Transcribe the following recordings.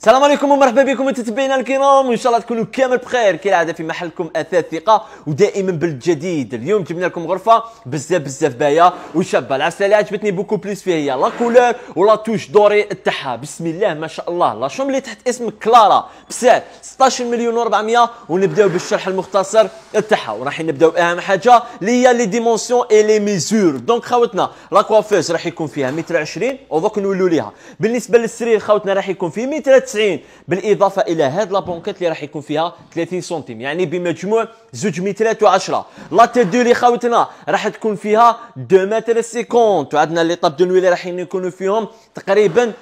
السلام عليكم ومرحبا بكم متتبعينا الكرام وان شاء الله تكونوا كامل بخير كالعاده في محلكم اثاث ثقه ودائما بالجديد اليوم جبنا لكم غرفه بزاف بزاف باهيه وشابه العسل اللي عجبتني بوكو بليس فيها هي لا كولور ولا توش دوري تاعها بسم الله ما شاء الله لا شوم اللي تحت اسم كلارا بسعر 16 مليون و400 ونبداو بالشرح المختصر تاعها وراح نبداو اهم حاجه اللي هي لي ديمونسيون اي لي ميزور دونك خاوتنا لا كوافيز راح يكون فيها متر 20 ودوك نولوا ليها بالنسبه للسرير خاوتنا راح يكون فيه متر 96 بالاضافه الى هاد لابونكيت اللي راح يكون فيها 30 سنتيم يعني بمجموع زوج مترات و10 لا تي دو لي خاوتنا راح تكون فيها 2 متر 50 وعندنا لي طاب دو نويلي اللي راح يكونوا فيهم تقريبا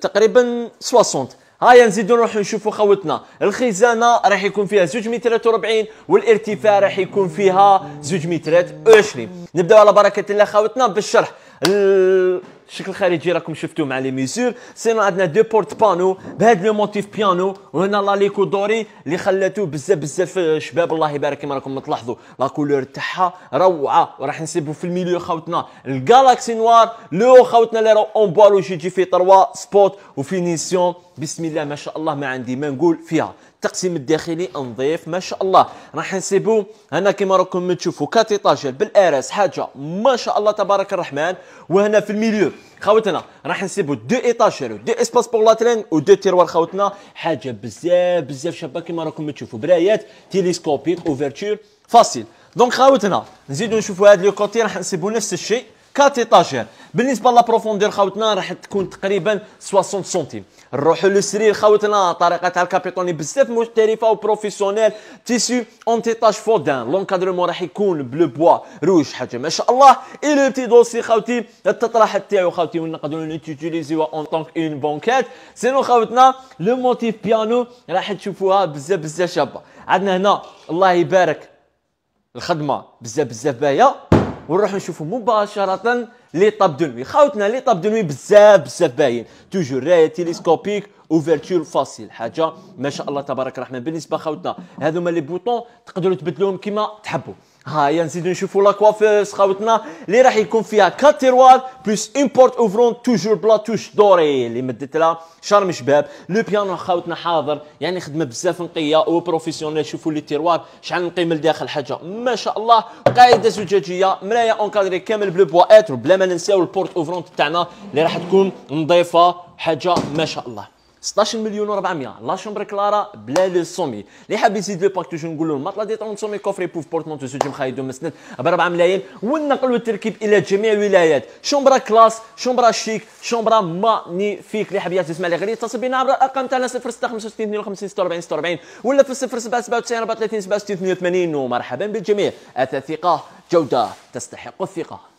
تقريبا 60 هيا نزيدو نروحو نشوفو خوتنا الخزانه راح يكون فيها زوج مترات وربعين والارتفاع راح يكون فيها زوج مترات وعشرين نبداو على بركه الله خوتنا بالشرح الشكل الخارجي راكم شفتوه مع لي ميزور سينو عندنا دو بورت بانو بهذا لو موتيف بيانو وهنا لا ليكو دوري اللي خلاتو بزاف بزاف آه، شباب الله يبارك كما راكم تلاحظوا لا كولور تاعها روعه وراح نسيبو في الميليو خاوتنا الجالاكسي نوار لو خاوتنا اللي راهو اون بوالو جي جي في 3 سبوت وفينيسيون بسم الله ما شاء الله ما عندي ما نقول فيها التقسيم الداخلي نظيف ما شاء الله راح نسيبو هنا كما راكم تشوفوا كاتيطاجيل بالاراس حاجه ما شاء الله تبارك الرحمن وهنا في الميليو خاوتنا راح نسيبو دو ايطاجير دو اسباس بور لاترين ودو تيروار خاوتنا حاجه بزاف بزاف شابه كما راكم تشوفوا برايات تيليسكوبيك اوفرتور فاسيل دونك خاوتنا نزيدو نشوفوا هذا لو كوتي راح نسيبو نفس الشيء 4 ايطاجير بالنسبه لا بروفوندير خاوتنا راح تكون تقريبا 60 سنتيم نروحوا للسرير خاوتنا طريقه تاع الكابيتوني بزاف محترفه وبروفيسيونيل تيسيو اونتي تاج فودان لونكادرمون راح يكون بلو بوا روج حاجه ما شاء الله اي لو بتي دوسي خاوتي التطراح تاعو خاوتي ونقدروا نوتيليزيوها اون طونك اون بونكات سينو خاوتنا لو موتيف بيانو راح تشوفوها بزاف بزاف شابه عندنا هنا الله يبارك الخدمه بزاف بزاف باهيه ونروح نشوفوا مباشره لي طاب دنوي خاوتنا لي طاب دنوي بزاف بزاف باين توجور رايه تيليسكوبيك اوفرتور فاسيل حاجه ما شاء الله تبارك الرحمن بالنسبه خاوتنا هذوما لي بوطون تقدروا تبدلوهم كما تحبوا ها نزيدو نشوفو لا كوافيز خاوتنا اللي راح يكون فيها كاتيروار بلس اون بورت اوفرون توجور بلا توش دوري اللي مدت لها شرم شباب لو بيانو خاوتنا حاضر يعني خدمه بزاف نقيه وبروفيسيونيل بروفيسيونيل شوفوا لي تيروار شحال نقي من الداخل حاجه ما شاء الله قاعده زجاجيه مرايه اونكادري كامل بلو بوا اتر وبلا ما ننساو البورت اوفرون تاعنا اللي راح تكون نظيفه حاجه ما شاء الله 16 مليون و400 لا شومبر كلارا بلا لو سومي اللي حاب يزيد لو باك توجو نقول له المطله دي 30 سومي كوفري بوف تو سوجي مخايدو مسند ب 4 ملايين والنقل التركيب الى جميع الولايات شومبرا كلاس شومبرا شيك شومبرا مانيفيك اللي حاب يسمع لي غير يتصل بنا عبر الارقام تاعنا 065 52 46 46 ولا في 07 34 67 82 ومرحبا بالجميع اتى جوده تستحق الثقه